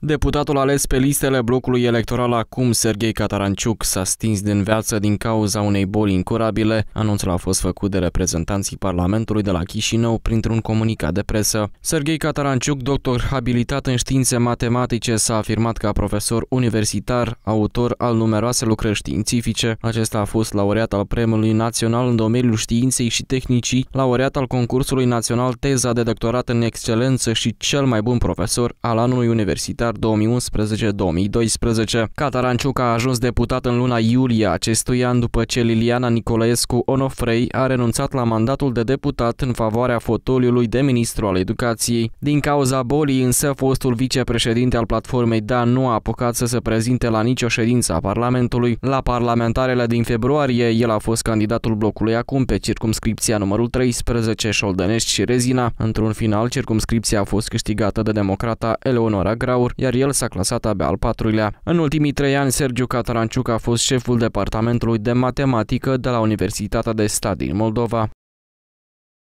Deputatul ales pe listele blocului electoral acum, Serghei Cataranciuc, s-a stins din viață din cauza unei boli incurabile. Anunțul a fost făcut de reprezentanții Parlamentului de la Chișinău printr-un comunicat de presă. Serghei Cataranciuc, doctor habilitat în științe matematice, s-a afirmat ca profesor universitar, autor al numeroase lucrări științifice. Acesta a fost laureat al Premiului Național în domeniul științei și tehnicii, laureat al concursului național Teza de doctorat în excelență și cel mai bun profesor al anului universitar calendar 2011-2012. Cataranciuc a ajuns deputat în luna iulie acestui an după ce Liliana Nicolaescu Onofrei a renunțat la mandatul de deputat în favoarea fotoliului de ministru al educației. Din cauza bolii însă, fostul vicepreședinte al platformei Da nu a apucat să se prezinte la nicio ședință a Parlamentului. La parlamentarele din februarie, el a fost candidatul blocului acum pe circumscripția numărul 13, Șoldănești și Rezina. Într-un final, circumscripția a fost câștigată de democrata Eleonora Graur, iar el s-a clasat abia al patrulea. În ultimii trei ani, Sergiu Cataranciuc a fost șeful departamentului de matematică de la Universitatea de Stat din Moldova.